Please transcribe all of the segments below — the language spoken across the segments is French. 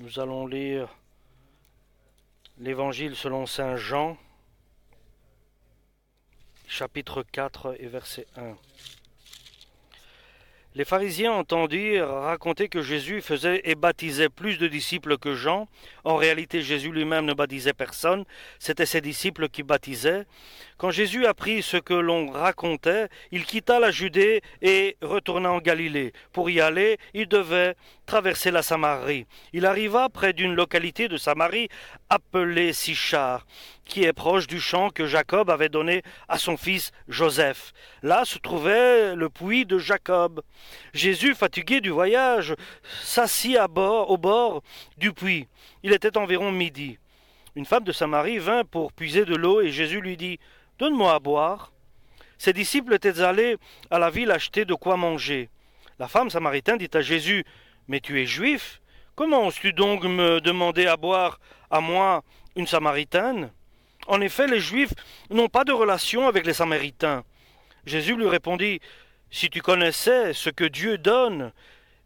Nous allons lire l'Évangile selon Saint Jean, chapitre 4 et verset 1. Les pharisiens entendirent raconter que Jésus faisait et baptisait plus de disciples que Jean. En réalité, Jésus lui-même ne baptisait personne, c'était ses disciples qui baptisaient. Quand Jésus apprit ce que l'on racontait, il quitta la Judée et retourna en Galilée. Pour y aller, il devait traverser la Samarie. Il arriva près d'une localité de Samarie appelée Sichar qui est proche du champ que Jacob avait donné à son fils Joseph. Là se trouvait le puits de Jacob. Jésus, fatigué du voyage, s'assit au bord du puits. Il était environ midi. Une femme de Samarie vint pour puiser de l'eau et Jésus lui dit Donne-moi à boire. Ses disciples étaient allés à la ville acheter de quoi manger. La femme samaritaine dit à Jésus Mais tu es juif Comment oses-tu donc me demander à boire à moi, une samaritaine en effet, les Juifs n'ont pas de relation avec les Samaritains. Jésus lui répondit, Si tu connaissais ce que Dieu donne,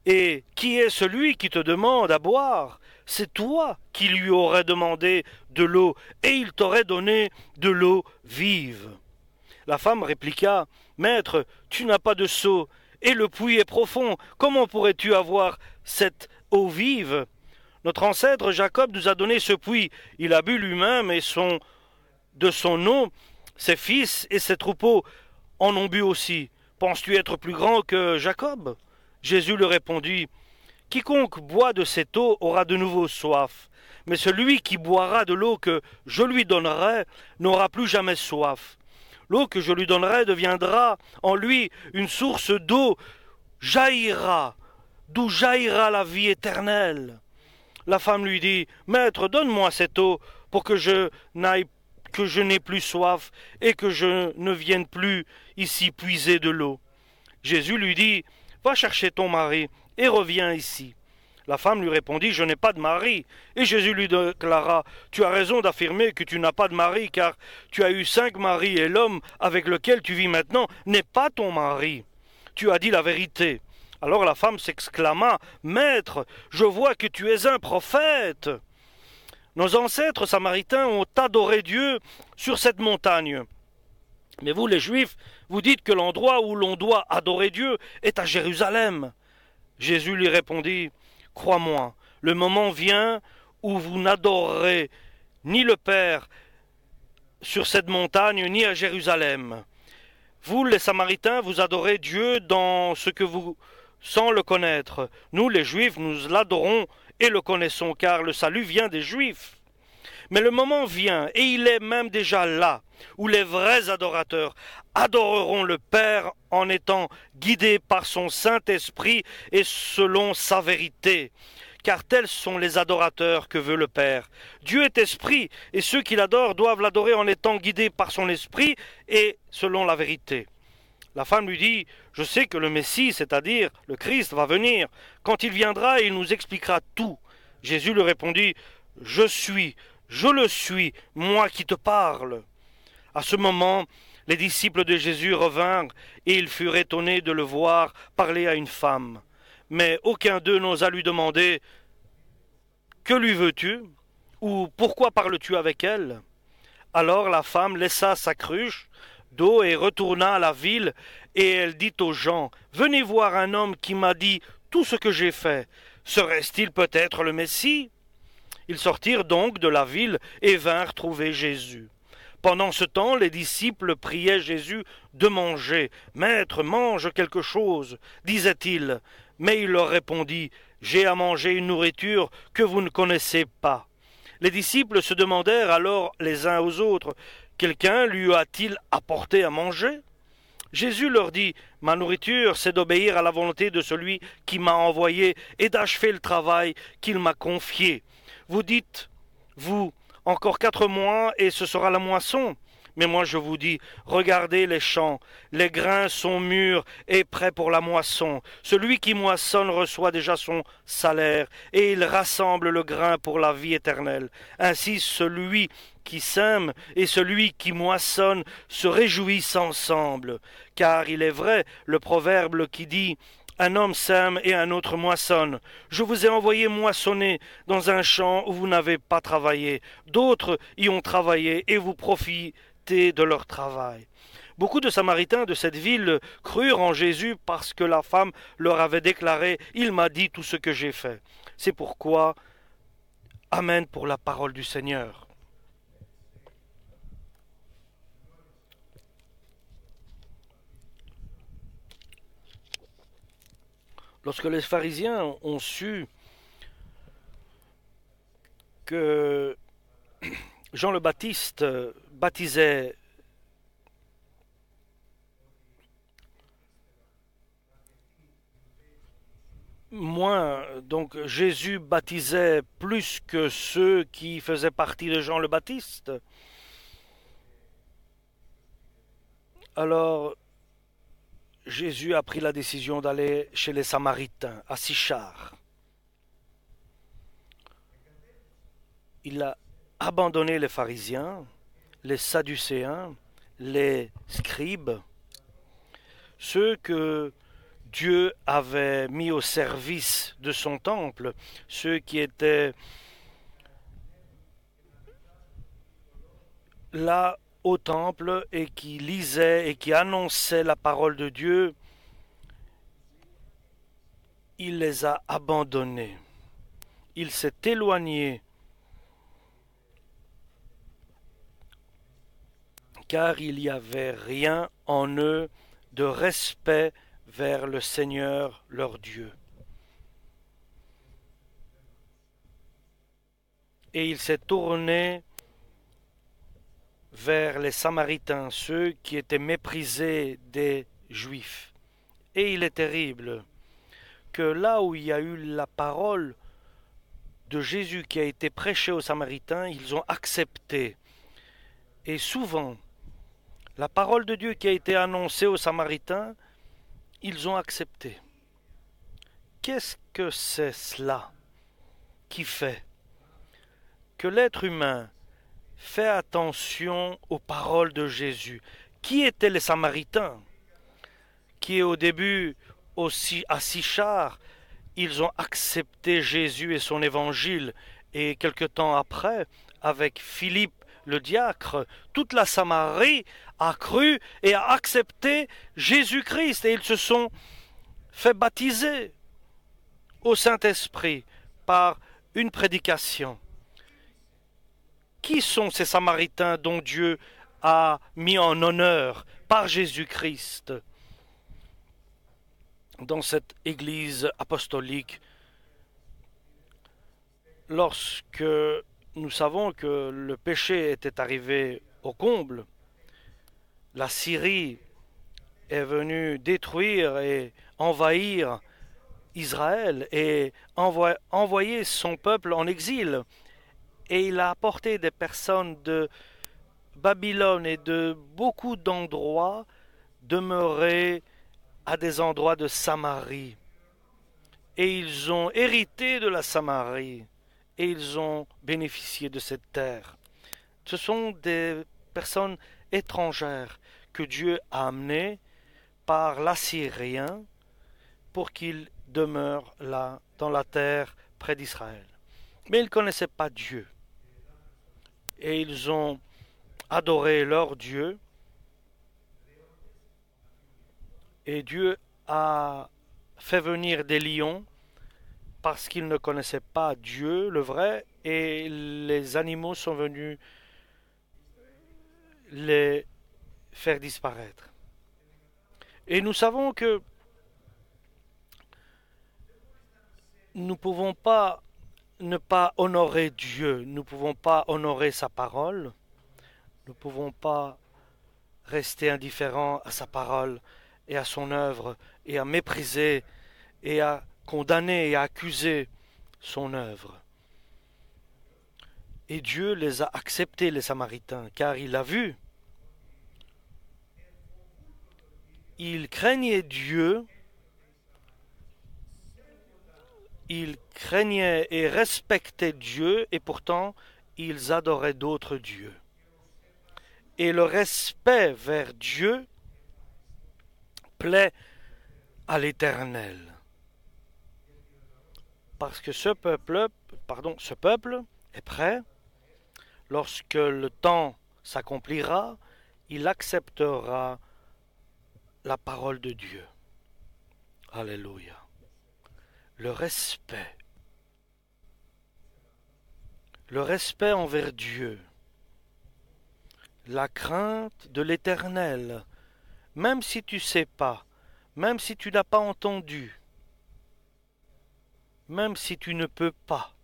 et qui est celui qui te demande à boire, c'est toi qui lui aurais demandé de l'eau, et il t'aurait donné de l'eau vive. La femme répliqua, Maître, tu n'as pas de seau, et le puits est profond, comment pourrais-tu avoir cette eau vive Notre ancêtre Jacob nous a donné ce puits, il a bu lui-même et son de son nom, ses fils et ses troupeaux en ont bu aussi. Penses-tu être plus grand que Jacob Jésus lui répondit, Quiconque boit de cette eau aura de nouveau soif, mais celui qui boira de l'eau que je lui donnerai n'aura plus jamais soif. L'eau que je lui donnerai deviendra en lui une source d'eau jaillira, d'où jaillira la vie éternelle. La femme lui dit, Maître, donne-moi cette eau pour que je n'aille que je n'ai plus soif et que je ne vienne plus ici puiser de l'eau. Jésus lui dit, Va chercher ton mari et reviens ici. La femme lui répondit, Je n'ai pas de mari. Et Jésus lui déclara, Tu as raison d'affirmer que tu n'as pas de mari, car tu as eu cinq maris, et l'homme avec lequel tu vis maintenant n'est pas ton mari. Tu as dit la vérité. Alors la femme s'exclama, Maître, je vois que tu es un prophète. Nos ancêtres samaritains ont adoré Dieu sur cette montagne. Mais vous, les Juifs, vous dites que l'endroit où l'on doit adorer Dieu est à Jérusalem. Jésus lui répondit, Crois-moi, le moment vient où vous n'adorerez ni le Père sur cette montagne, ni à Jérusalem. Vous, les Samaritains, vous adorez Dieu dans ce que vous sans le connaître. Nous, les Juifs, nous l'adorons et le connaissons car le salut vient des Juifs. Mais le moment vient, et il est même déjà là, où les vrais adorateurs adoreront le Père en étant guidés par son Saint-Esprit et selon sa vérité. Car tels sont les adorateurs que veut le Père. Dieu est esprit, et ceux qui l'adorent doivent l'adorer en étant guidés par son esprit et selon la vérité. La femme lui dit, Je sais que le Messie, c'est-à-dire le Christ, va venir. Quand il viendra, il nous expliquera tout. Jésus lui répondit, Je suis, je le suis, moi qui te parle. À ce moment, les disciples de Jésus revinrent, et ils furent étonnés de le voir parler à une femme. Mais aucun d'eux n'osa lui demander, Que lui veux-tu ou Pourquoi parles-tu avec elle alors la femme laissa sa cruche et retourna à la ville, et elle dit aux gens, Venez voir un homme qui m'a dit tout ce que j'ai fait. Serait-il peut-être le Messie Ils sortirent donc de la ville et vinrent trouver Jésus. Pendant ce temps, les disciples priaient Jésus de manger. Maître, mange quelque chose, disait-il. Mais il leur répondit, J'ai à manger une nourriture que vous ne connaissez pas. Les disciples se demandèrent alors les uns aux autres Quelqu'un lui a-t-il apporté à manger Jésus leur dit, Ma nourriture, c'est d'obéir à la volonté de celui qui m'a envoyé et d'achever le travail qu'il m'a confié. Vous dites, vous, encore quatre mois et ce sera la moisson. Mais moi je vous dis, regardez les champs, les grains sont mûrs et prêts pour la moisson. Celui qui moissonne reçoit déjà son salaire, et il rassemble le grain pour la vie éternelle. Ainsi celui qui sème et celui qui moissonne se réjouissent ensemble. Car il est vrai le proverbe qui dit un homme sème et un autre moissonne. Je vous ai envoyé moissonner dans un champ où vous n'avez pas travaillé. D'autres y ont travaillé et vous profitent de leur travail. Beaucoup de Samaritains de cette ville crurent en Jésus parce que la femme leur avait déclaré ⁇ Il m'a dit tout ce que j'ai fait ⁇ C'est pourquoi, Amen pour la parole du Seigneur. Lorsque les pharisiens ont su que Jean le Baptiste euh, baptisait moins, donc Jésus baptisait plus que ceux qui faisaient partie de Jean le Baptiste. Alors, Jésus a pris la décision d'aller chez les Samaritains, à Sichar. Il a abandonné les pharisiens, les sadducéens, les scribes, ceux que Dieu avait mis au service de son temple, ceux qui étaient là au temple et qui lisaient et qui annonçaient la parole de Dieu, il les a abandonnés. Il s'est éloigné car il n'y avait rien en eux de respect vers le Seigneur leur Dieu. Et il s'est tourné vers les Samaritains, ceux qui étaient méprisés des Juifs. Et il est terrible que là où il y a eu la parole de Jésus qui a été prêchée aux Samaritains, ils ont accepté. Et souvent, la parole de Dieu qui a été annoncée aux Samaritains, ils ont accepté. Qu'est-ce que c'est cela qui fait que l'être humain fait attention aux paroles de Jésus Qui étaient les Samaritains Qui au début aussi à Sichar, ils ont accepté Jésus et son évangile, et quelque temps après, avec Philippe le diacre, toute la Samarie a cru et a accepté Jésus-Christ et ils se sont fait baptiser au Saint-Esprit par une prédication. Qui sont ces Samaritains dont Dieu a mis en honneur par Jésus-Christ dans cette Église apostolique lorsque nous savons que le péché était arrivé au comble. La Syrie est venue détruire et envahir Israël et envoyer son peuple en exil. Et il a apporté des personnes de Babylone et de beaucoup d'endroits demeurer à des endroits de Samarie. Et ils ont hérité de la Samarie et ils ont bénéficié de cette terre. Ce sont des personnes étrangères que Dieu a amenées par l'Assyrien pour qu'ils demeurent là, dans la terre près d'Israël. Mais ils ne connaissaient pas Dieu. Et ils ont adoré leur Dieu. Et Dieu a fait venir des lions parce qu'ils ne connaissaient pas Dieu, le vrai, et les animaux sont venus les faire disparaître. Et nous savons que nous ne pouvons pas ne pas honorer Dieu, nous ne pouvons pas honorer sa parole, nous ne pouvons pas rester indifférents à sa parole et à son œuvre et à mépriser et à condamné et accusé son œuvre. Et Dieu les a acceptés, les Samaritains, car il a vu. Ils craignaient Dieu, ils craignaient et respectaient Dieu, et pourtant ils adoraient d'autres dieux. Et le respect vers Dieu plaît à l'Éternel. Parce que ce peuple, pardon, ce peuple est prêt, lorsque le temps s'accomplira, il acceptera la parole de Dieu. Alléluia. Le respect. Le respect envers Dieu. La crainte de l'Éternel. Même si tu ne sais pas, même si tu n'as pas entendu, même si tu ne peux pas.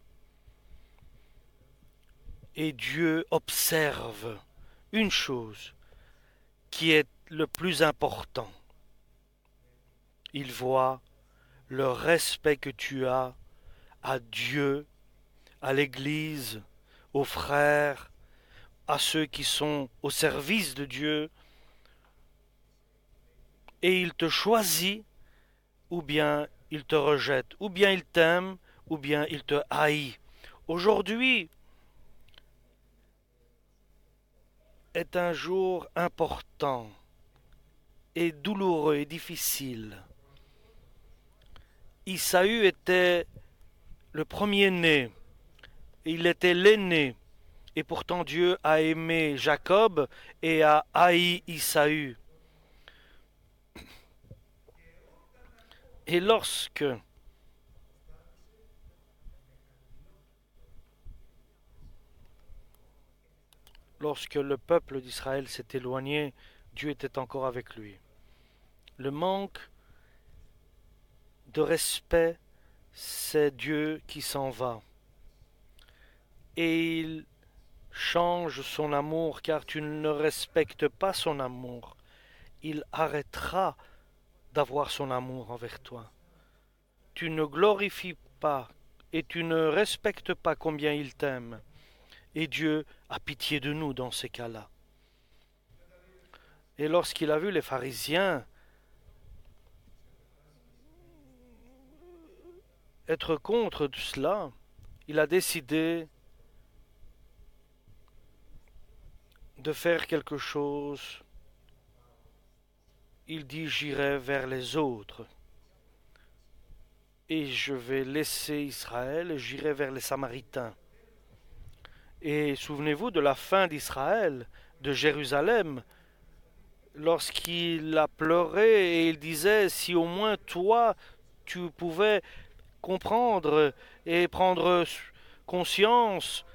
Et Dieu observe une chose qui est le plus important. Il voit le respect que tu as à Dieu, à l'Église, aux frères, à ceux qui sont au service de Dieu, et il te choisit ou bien il te rejette, ou bien il t'aime, ou bien il te haït. Aujourd'hui est un jour important et douloureux et difficile. Isaü était le premier-né, il était l'aîné, et pourtant Dieu a aimé Jacob et a haï Isaü. Et lorsque lorsque le peuple d'Israël s'est éloigné, Dieu était encore avec lui. Le manque de respect, c'est Dieu qui s'en va. Et il change son amour, car tu ne respectes pas son amour. Il arrêtera d'avoir son amour envers toi. Tu ne glorifies pas et tu ne respectes pas combien il t'aime. Et Dieu a pitié de nous dans ces cas-là. Et lorsqu'il a vu les pharisiens être contre cela, il a décidé de faire quelque chose il dit J'irai vers les autres. Et je vais laisser Israël, j'irai vers les Samaritains. Et souvenez-vous de la fin d'Israël, de Jérusalem, lorsqu'il a pleuré et il disait Si au moins toi, tu pouvais comprendre et prendre conscience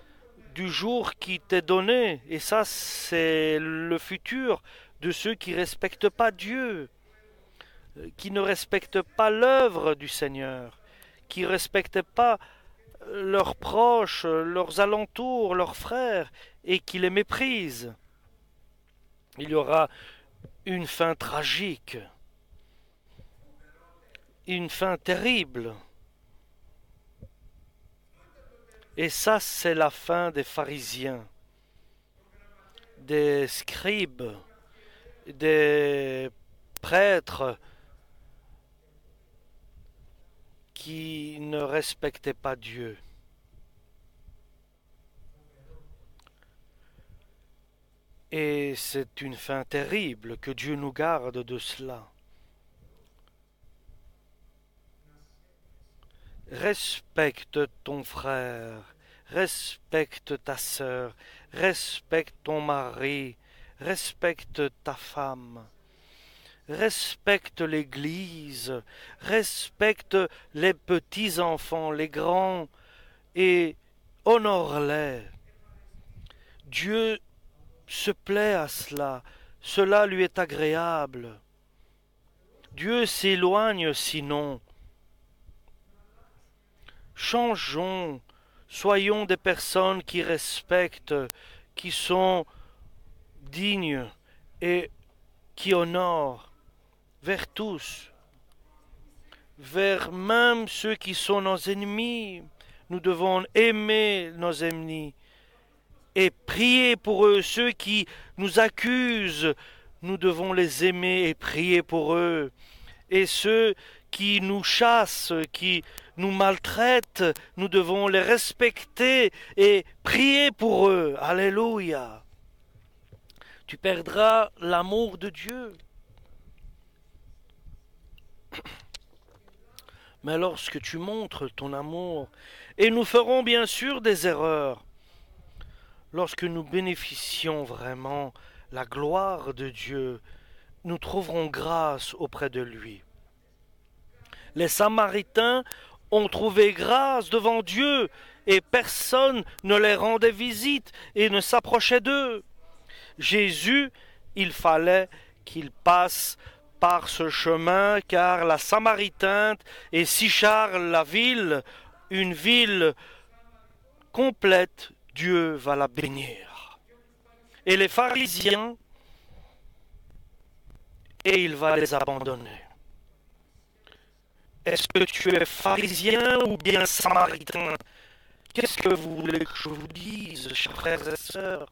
du jour qui t'est donné. Et ça, c'est le futur de ceux qui ne respectent pas Dieu, euh, qui ne respectent pas l'œuvre du Seigneur, qui respectent pas euh, leurs proches, euh, leurs alentours, leurs frères, et qui les méprisent. Il y aura une fin tragique, une fin terrible. Et ça, c'est la fin des pharisiens, des scribes, des prêtres qui ne respectaient pas Dieu. Et c'est une fin terrible que Dieu nous garde de cela. Respecte ton frère, respecte ta sœur, respecte ton mari, respecte ta femme, respecte l'Église, respecte les petits-enfants, les grands, et honore-les. Dieu se plaît à cela, cela lui est agréable. Dieu s'éloigne sinon. Changeons, soyons des personnes qui respectent, qui sont digne et qui honore vers tous, vers même ceux qui sont nos ennemis. Nous devons aimer nos ennemis et prier pour eux. Ceux qui nous accusent, nous devons les aimer et prier pour eux. Et ceux qui nous chassent, qui nous maltraitent, nous devons les respecter et prier pour eux. Alléluia. Tu perdras l'amour de Dieu. Mais lorsque tu montres ton amour, et nous ferons bien sûr des erreurs, lorsque nous bénéficions vraiment la gloire de Dieu, nous trouverons grâce auprès de lui. Les Samaritains ont trouvé grâce devant Dieu, et personne ne les rendait visite et ne s'approchait d'eux. Jésus, il fallait qu'il passe par ce chemin, car la Samaritaine est Sichar la ville, une ville complète, Dieu va la bénir. Et les pharisiens, et il va les abandonner. Est-ce que tu es pharisien ou bien samaritain Qu'est-ce que vous voulez que je vous dise, chers frères et sœurs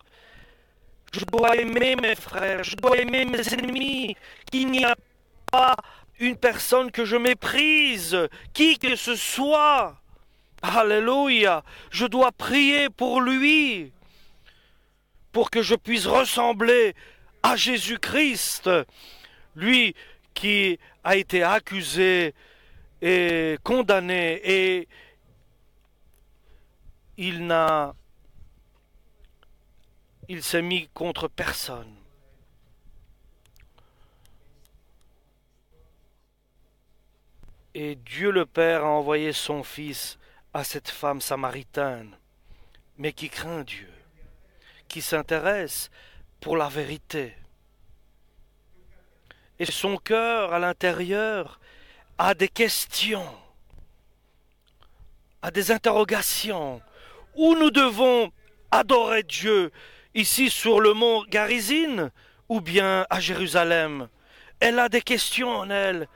je dois aimer mes frères, je dois aimer mes ennemis, qu'il n'y a pas une personne que je méprise, qui que ce soit. Alléluia, je dois prier pour lui, pour que je puisse ressembler à Jésus-Christ, lui qui a été accusé et condamné et il n'a il s'est mis contre personne. Et Dieu le Père a envoyé son Fils à cette femme samaritaine, mais qui craint Dieu, qui s'intéresse pour la vérité. Et son cœur à l'intérieur a des questions, a des interrogations, où nous devons adorer Dieu ici sur le mont Garizine ou bien à Jérusalem. Elle a des questions en elle.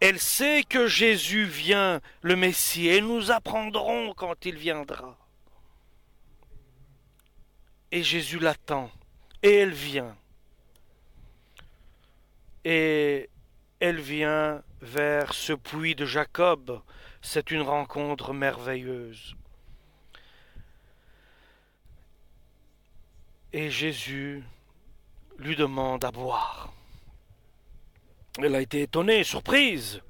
Elle sait que Jésus vient, le Messie, et nous apprendrons quand il viendra. Et Jésus l'attend, et elle vient. Et elle vient vers ce puits de Jacob. C'est une rencontre merveilleuse. et Jésus lui demande à boire. Elle a été étonnée, surprise.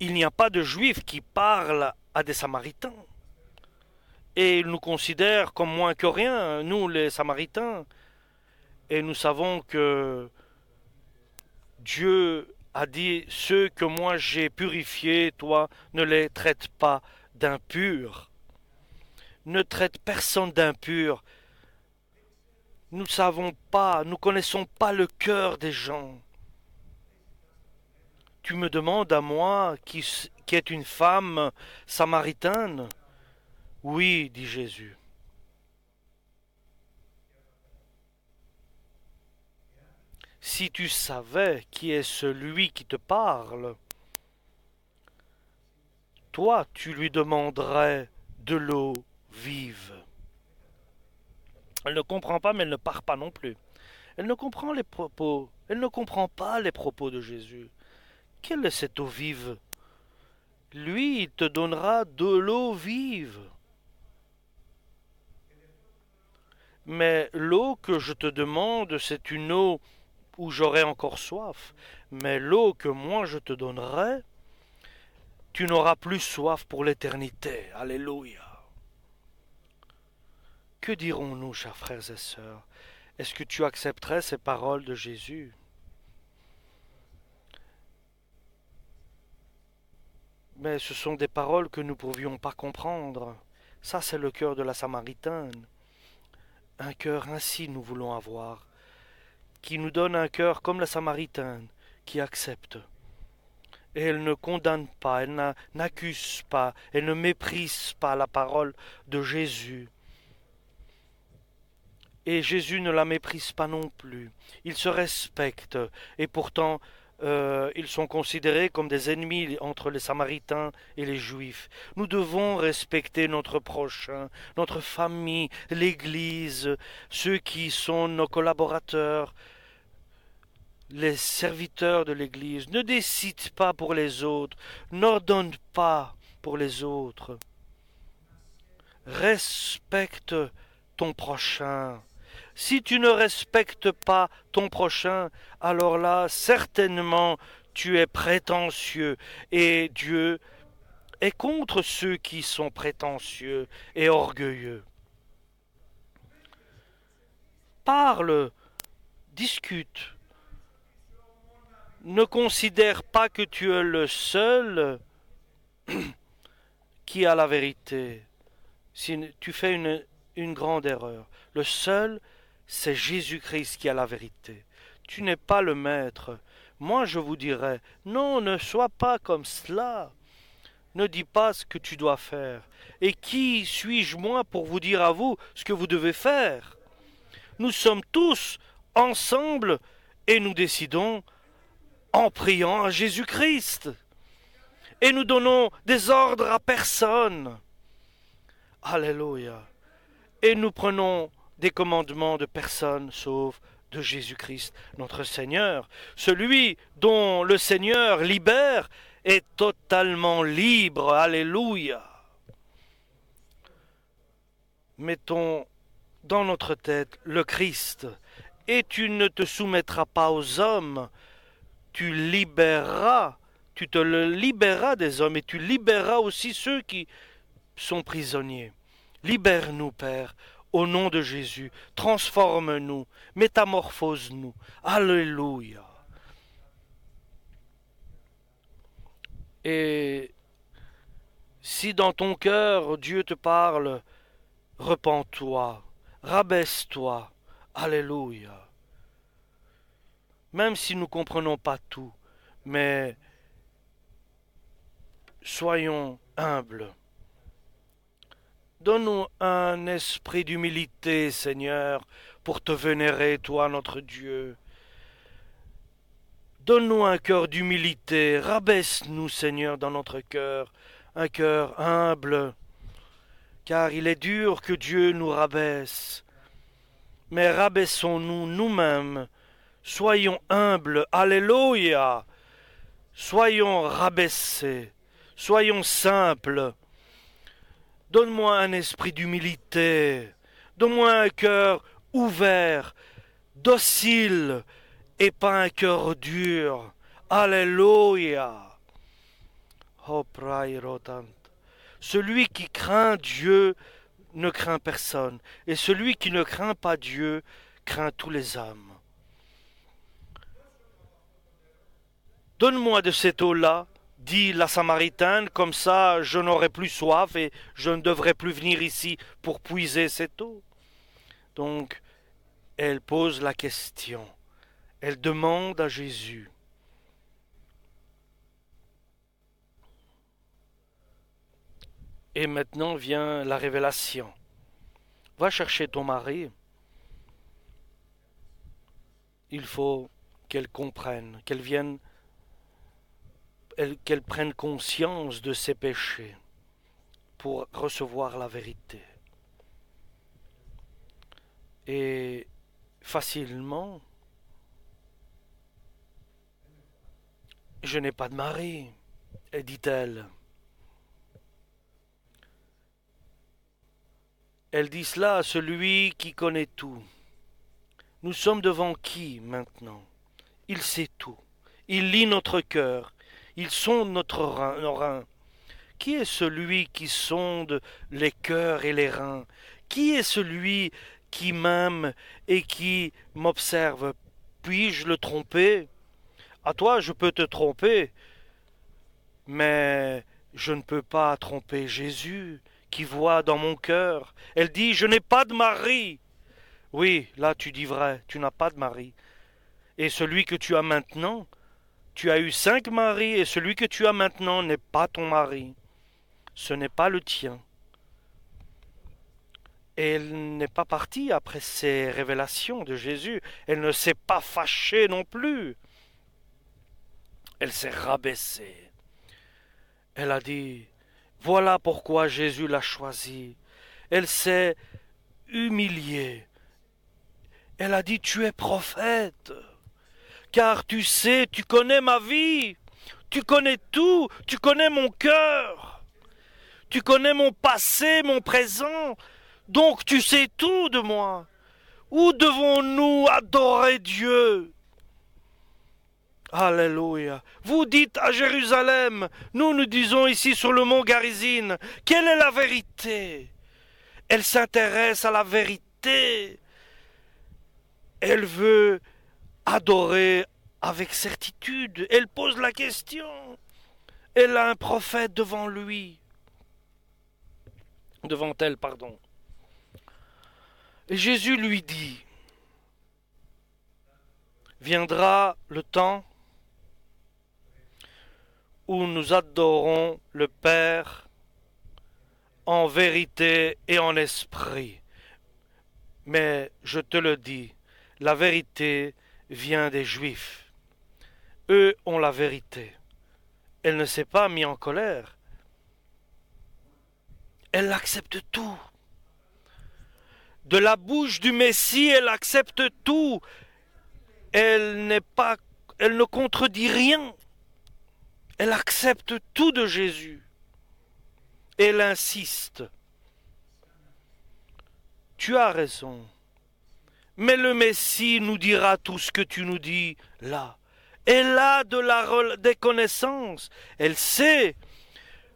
Il n'y a pas de juifs qui parlent à des samaritains. Et ils nous considèrent comme moins que rien, nous les samaritains. Et nous savons que Dieu a dit Ceux que moi j'ai purifiés, toi, ne les traite pas d'impurs. Ne traite personne d'impur nous ne savons pas, nous connaissons pas le cœur des gens. Tu me demandes à moi, qui, qui est une femme samaritaine Oui, dit Jésus. Si tu savais qui est celui qui te parle, toi tu lui demanderais de l'eau vive. Elle ne comprend pas, mais elle ne part pas non plus. Elle ne comprend les propos. Elle ne comprend pas les propos de Jésus. Quelle est cette eau vive Lui il te donnera de l'eau vive. Mais l'eau que je te demande, c'est une eau où j'aurai encore soif. Mais l'eau que moi je te donnerai, tu n'auras plus soif pour l'éternité. Alléluia. Que dirons-nous, chers frères et sœurs Est-ce que tu accepterais ces paroles de Jésus Mais ce sont des paroles que nous ne pouvions pas comprendre. Ça, c'est le cœur de la Samaritaine. Un cœur ainsi nous voulons avoir, qui nous donne un cœur comme la Samaritaine, qui accepte. Et elle ne condamne pas, elle n'accuse pas, elle ne méprise pas la parole de Jésus et Jésus ne la méprise pas non plus. Il se respectent et pourtant euh, ils sont considérés comme des ennemis entre les Samaritains et les Juifs. Nous devons respecter notre prochain, notre famille, l'Église, ceux qui sont nos collaborateurs, les serviteurs de l'Église. Ne décide pas pour les autres, n'ordonne pas pour les autres. Respecte ton prochain. Si tu ne respectes pas ton prochain, alors là, certainement, tu es prétentieux. Et Dieu est contre ceux qui sont prétentieux et orgueilleux. Parle, discute. Ne considère pas que tu es le seul qui a la vérité. Si tu fais une, une grande erreur, le seul c'est Jésus-Christ qui a la vérité. Tu n'es pas le maître. Moi, je vous dirais, non, ne sois pas comme cela. Ne dis pas ce que tu dois faire. Et qui suis-je moi pour vous dire à vous ce que vous devez faire Nous sommes tous ensemble et nous décidons en priant à Jésus-Christ. Et nous donnons des ordres à personne. Alléluia. Et nous prenons des commandements de personne sauf de Jésus-Christ notre Seigneur. Celui dont le Seigneur libère est totalement libre. Alléluia. Mettons dans notre tête le Christ, et tu ne te soumettras pas aux hommes, tu libéreras, tu te le libéreras des hommes, et tu libéreras aussi ceux qui sont prisonniers. Libère-nous, Père, au nom de Jésus, transforme-nous, métamorphose-nous. Alléluia. Et si dans ton cœur Dieu te parle, repens-toi, rabaisse-toi. Alléluia. Même si nous ne comprenons pas tout, mais soyons humbles Donne-nous un esprit d'humilité, Seigneur, pour te vénérer, toi, notre Dieu. Donne-nous un cœur d'humilité, rabaisse-nous, Seigneur, dans notre cœur, un cœur humble, car il est dur que Dieu nous rabaisse. Mais rabaissons-nous nous-mêmes, soyons humbles, Alléluia, soyons rabaissés, soyons simples, Donne-moi un esprit d'humilité. Donne-moi un cœur ouvert, docile, et pas un cœur dur. Alléluia. Oh, celui qui craint Dieu ne craint personne, et celui qui ne craint pas Dieu craint tous les hommes. Donne-moi de cette eau-là dit la Samaritaine, comme ça je n'aurai plus soif et je ne devrai plus venir ici pour puiser cette eau. Donc, elle pose la question, elle demande à Jésus. Et maintenant vient la révélation. Va chercher ton mari. Il faut qu'elle comprenne, qu'elle vienne qu'elle prenne conscience de ses péchés pour recevoir la vérité. Et facilement, je n'ai pas de mari, dit-elle. Elle dit cela à celui qui connaît tout. Nous sommes devant qui maintenant Il sait tout. Il lit notre cœur. Ils sondent notre rein, nos reins. Qui est celui qui sonde les cœurs et les reins Qui est celui qui m'aime et qui m'observe Puis-je le tromper À toi, je peux te tromper, mais je ne peux pas tromper Jésus qui voit dans mon cœur. Elle dit, je n'ai pas de mari. Oui, là tu dis vrai, tu n'as pas de mari. Et celui que tu as maintenant, tu as eu cinq maris et celui que tu as maintenant n'est pas ton mari. Ce n'est pas le tien. Et elle n'est pas partie après ces révélations de Jésus. Elle ne s'est pas fâchée non plus. Elle s'est rabaissée. Elle a dit, voilà pourquoi Jésus l'a choisie. Elle s'est humiliée. Elle a dit, tu es prophète car tu sais, tu connais ma vie, tu connais tout, tu connais mon cœur, tu connais mon passé, mon présent, donc tu sais tout de moi. Où devons-nous adorer Dieu Alléluia. Vous dites à Jérusalem, nous nous disons ici sur le mont Garizine, quelle est la vérité Elle s'intéresse à la vérité. Elle veut adorée avec certitude. Elle pose la question. Elle a un prophète devant lui. Devant elle, pardon. Et Jésus lui dit, viendra le temps où nous adorons le Père en vérité et en esprit. Mais je te le dis, la vérité vient des Juifs. Eux ont la vérité. Elle ne s'est pas mise en colère. Elle accepte tout. De la bouche du Messie, elle accepte tout. Elle n'est pas elle ne contredit rien. Elle accepte tout de Jésus. Elle insiste. Tu as raison. Mais le Messie nous dira tout ce que tu nous dis là. Elle a de la des connaissances. Elle sait.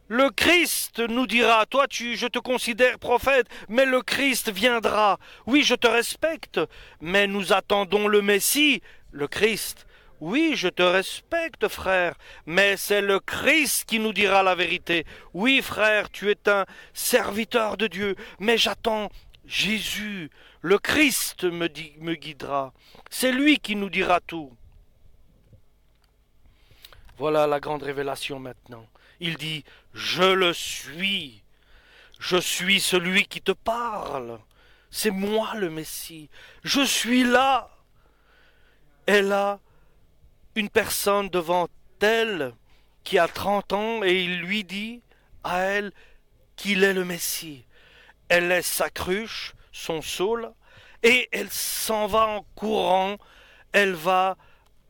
Le Christ nous dira, toi tu, je te considère prophète, mais le Christ viendra. Oui, je te respecte, mais nous attendons le Messie, le Christ. Oui, je te respecte, frère, mais c'est le Christ qui nous dira la vérité. Oui, frère, tu es un serviteur de Dieu, mais j'attends Jésus, le Christ me, guidera. C'est lui qui nous dira tout. Voilà la grande révélation maintenant. Il dit, je le suis. Je suis celui qui te parle. C'est moi le Messie. Je suis là. Elle a une personne devant elle qui a 30 ans et il lui dit à elle qu'il est le Messie. Elle laisse sa cruche, son saule, et elle s'en va en courant, elle va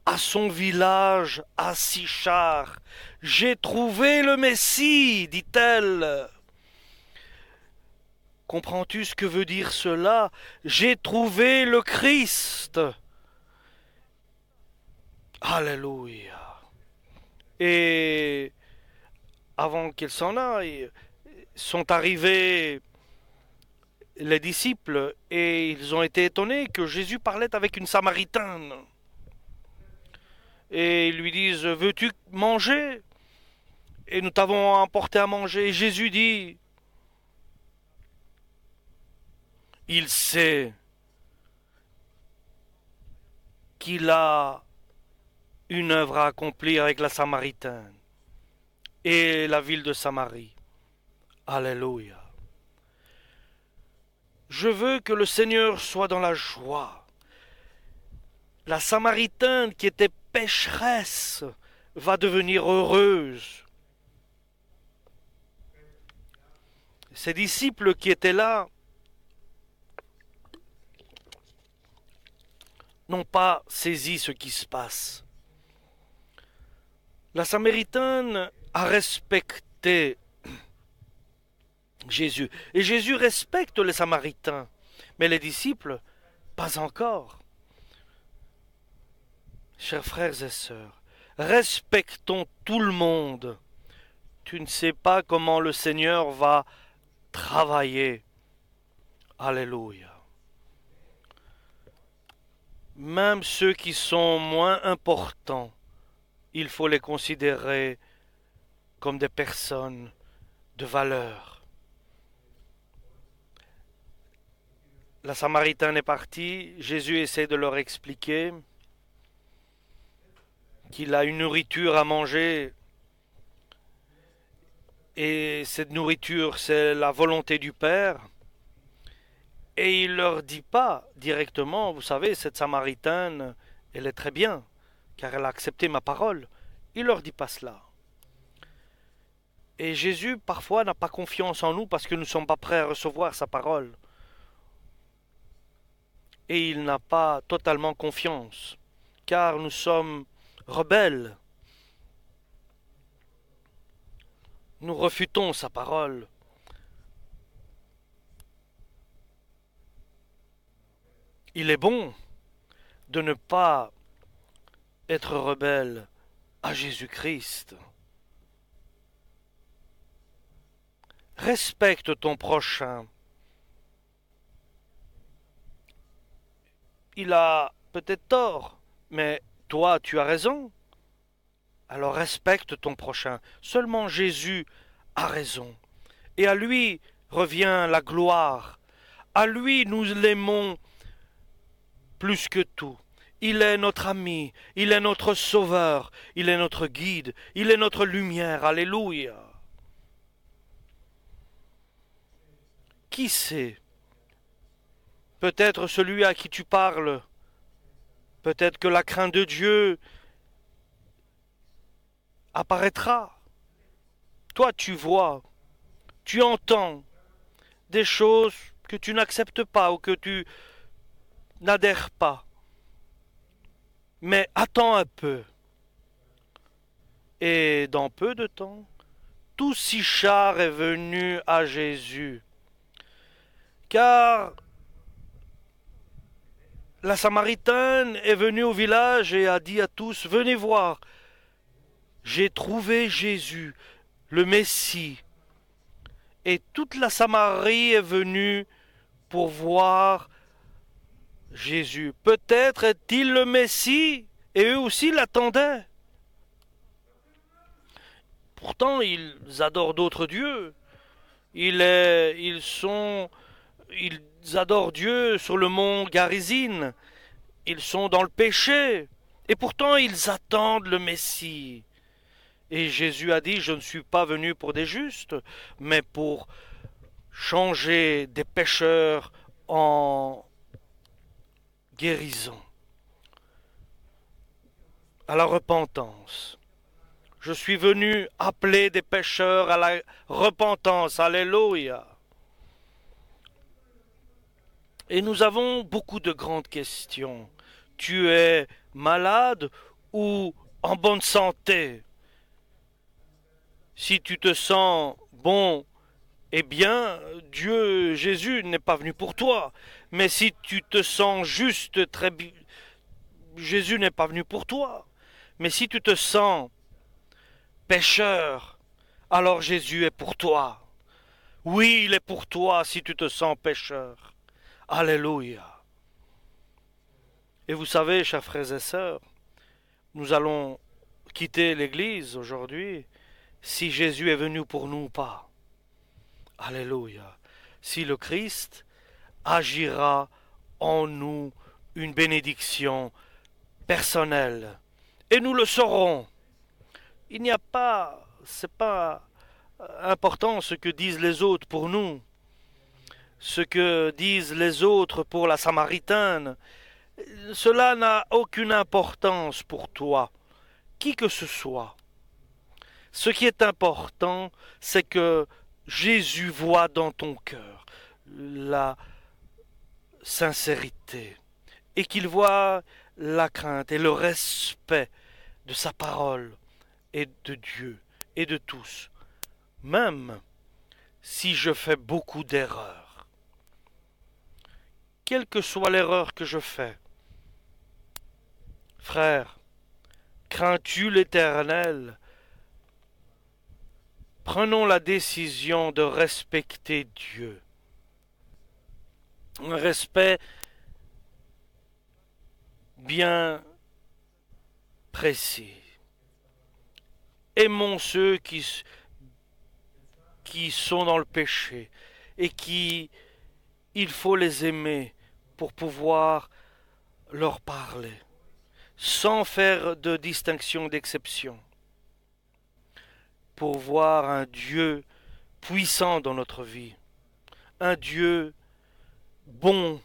à son village, à Sichar. J'ai trouvé le Messie, dit-elle. Comprends-tu ce que veut dire cela J'ai trouvé le Christ. Alléluia. Et avant qu'elle s'en aille, sont arrivés les disciples et ils ont été étonnés que Jésus parlait avec une Samaritaine. Et ils lui disent, veux-tu manger Et nous t'avons emporté à manger. Et Jésus dit, il sait qu'il a une œuvre à accomplir avec la Samaritaine et la ville de Samarie. Alléluia. Je veux que le Seigneur soit dans la joie. La Samaritaine qui était pécheresse va devenir heureuse. Ses disciples qui étaient là n'ont pas saisi ce qui se passe. La Samaritaine a respecté Jésus. Et Jésus respecte les Samaritains, mais les disciples, pas encore. Chers frères et sœurs, respectons tout le monde. Tu ne sais pas comment le Seigneur va travailler. Alléluia. Même ceux qui sont moins importants, il faut les considérer comme des personnes de valeur. La Samaritaine est partie. Jésus essaie de leur expliquer qu'il a une nourriture à manger. Et cette nourriture, c'est la volonté du Père. Et il leur dit pas directement, vous savez, cette Samaritaine, elle est très bien, car elle a accepté ma parole. Il ne leur dit pas cela. Et Jésus, parfois, n'a pas confiance en nous parce que nous ne sommes pas prêts à recevoir sa parole et il n'a pas totalement confiance, car nous sommes rebelles. Nous refutons sa parole. Il est bon de ne pas être rebelle à Jésus-Christ. Respecte ton prochain il a peut-être tort, mais toi, tu as raison. Alors respecte ton prochain. Seulement Jésus a raison. Et à lui revient la gloire. À lui nous l'aimons plus que tout. Il est notre ami, il est notre sauveur, il est notre guide, il est notre lumière. Alléluia. Qui sait Peut-être celui à qui tu parles. Peut-être que la crainte de Dieu apparaîtra. Toi, tu vois, tu entends des choses que tu n'acceptes pas ou que tu n'adhères pas. Mais attends un peu. Et dans peu de temps, tout Sichar est venu à Jésus. Car la Samaritaine est venue au village et a dit à tous, venez voir, j'ai trouvé Jésus, le Messie. Et toute la Samarie est venue pour voir Jésus. Peut-être est-il le Messie et eux aussi l'attendaient. Pourtant, ils adorent d'autres dieux. Ils, ils sont, ils adorent Dieu sur le mont Garizine. Ils sont dans le péché. Et pourtant, ils attendent le Messie. Et Jésus a dit, je ne suis pas venu pour des justes, mais pour changer des pécheurs en guérison, à la repentance. Je suis venu appeler des pécheurs à la repentance. Alléluia. Et nous avons beaucoup de grandes questions. Tu es malade ou en bonne santé Si tu te sens bon, eh bien, Dieu, Jésus n'est pas venu pour toi. Mais si tu te sens juste, très Jésus n'est pas venu pour toi. Mais si tu te sens pécheur, alors Jésus est pour toi. Oui, il est pour toi si tu te sens pécheur. Alléluia. Et vous savez, chers frères et sœurs, nous allons quitter l'Église aujourd'hui si Jésus est venu pour nous ou pas. Alléluia. Si le Christ agira en nous une bénédiction personnelle. Et nous le saurons. Il n'y a pas, c'est pas important ce que disent les autres pour nous ce que disent les autres pour la Samaritaine, cela n'a aucune importance pour toi, qui que ce soit. Ce qui est important, c'est que Jésus voit dans ton cœur la sincérité et qu'il voit la crainte et le respect de sa parole et de Dieu et de tous, même si je fais beaucoup d'erreurs quelle que soit l'erreur que je fais. Frère, crains-tu l'Éternel Prenons la décision de respecter Dieu. Un respect bien précis. Aimons ceux qui, qui sont dans le péché et qui il faut les aimer pour pouvoir leur parler, sans faire de distinction d'exception, pour voir un Dieu puissant dans notre vie, un Dieu bon,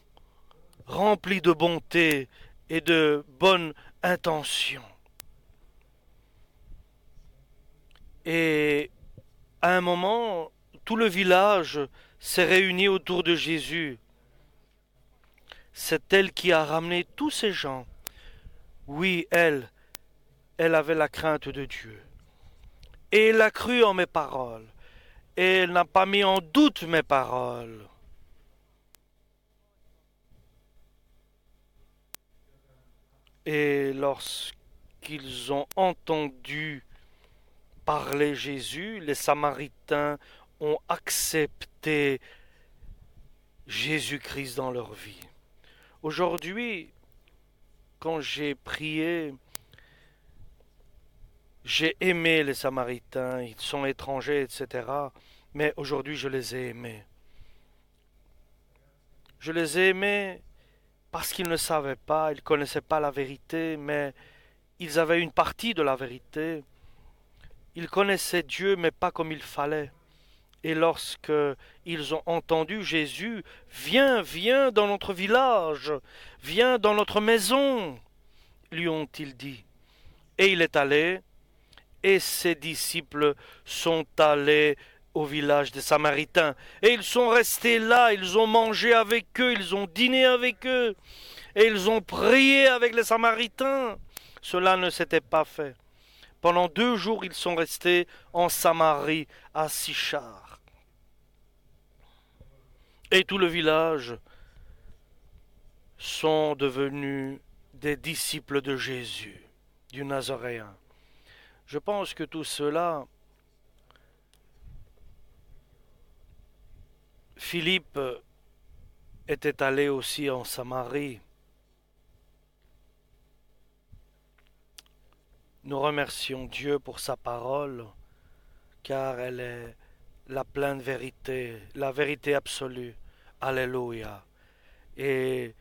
rempli de bonté et de bonnes intention. Et à un moment, tout le village s'est réunie autour de Jésus. C'est elle qui a ramené tous ces gens. Oui, elle, elle avait la crainte de Dieu. Et elle a cru en mes paroles. Et elle n'a pas mis en doute mes paroles. Et lorsqu'ils ont entendu parler Jésus, les Samaritains ont accepté Jésus-Christ dans leur vie. Aujourd'hui, quand j'ai prié, j'ai aimé les Samaritains, ils sont étrangers, etc. Mais aujourd'hui, je les ai aimés. Je les ai aimés parce qu'ils ne savaient pas, ils ne connaissaient pas la vérité, mais ils avaient une partie de la vérité. Ils connaissaient Dieu, mais pas comme il fallait. Et lorsque ils ont entendu Jésus, viens, viens dans notre village, viens dans notre maison, lui ont-ils dit. Et il est allé, et ses disciples sont allés au village des Samaritains. Et ils sont restés là, ils ont mangé avec eux, ils ont dîné avec eux, et ils ont prié avec les Samaritains. Cela ne s'était pas fait. Pendant deux jours, ils sont restés en Samarie, à Sichar et tout le village sont devenus des disciples de Jésus, du Nazaréen. Je pense que tout cela, Philippe était allé aussi en Samarie. Nous remercions Dieu pour sa parole, car elle est la pleine vérité, la vérité absolue. Alléluia. Et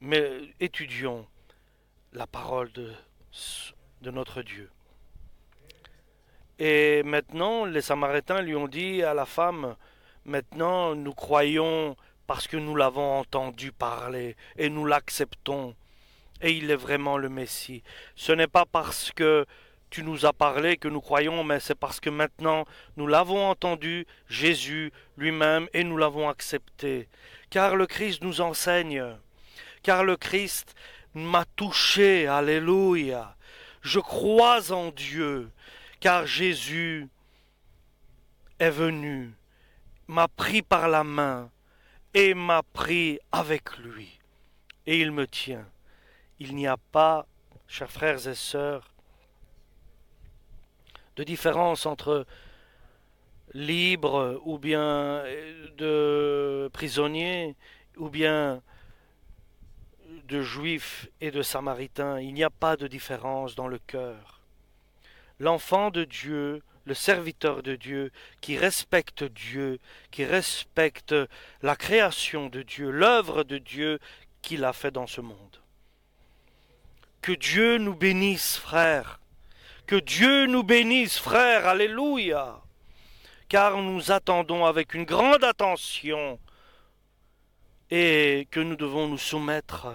mais étudions la parole de, de notre Dieu. Et maintenant, les Samaritains lui ont dit à la femme, maintenant nous croyons parce que nous l'avons entendu parler et nous l'acceptons. Et il est vraiment le Messie. Ce n'est pas parce que tu nous as parlé que nous croyons, mais c'est parce que maintenant nous l'avons entendu, Jésus lui-même, et nous l'avons accepté. Car le Christ nous enseigne, car le Christ m'a touché, alléluia. Je crois en Dieu, car Jésus est venu, m'a pris par la main, et m'a pris avec lui, et il me tient. Il n'y a pas, chers frères et sœurs, de différence entre libre ou bien euh, de prisonnier ou bien de juif et de samaritain, il n'y a pas de différence dans le cœur. L'enfant de Dieu, le serviteur de Dieu, qui respecte Dieu, qui respecte la création de Dieu, l'œuvre de Dieu qu'il a fait dans ce monde. Que Dieu nous bénisse, frères. Que Dieu nous bénisse, frères, alléluia. Car nous attendons avec une grande attention et que nous devons nous soumettre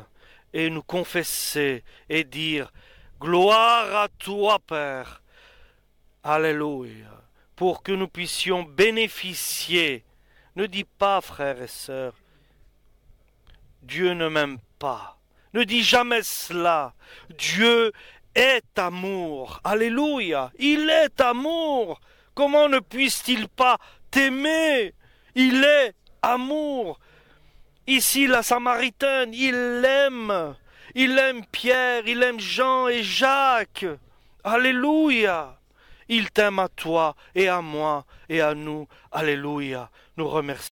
et nous confesser et dire gloire à toi Père. Alléluia. Pour que nous puissions bénéficier. Ne dis pas frères et sœurs, Dieu ne m'aime pas. Ne dis jamais cela. Dieu est amour. Alléluia. Il est amour. Comment ne puisse-t-il pas t'aimer Il est amour. Ici, la Samaritaine, il l'aime. Il aime Pierre, il aime Jean et Jacques. Alléluia. Il t'aime à toi et à moi et à nous. Alléluia. Nous remercions.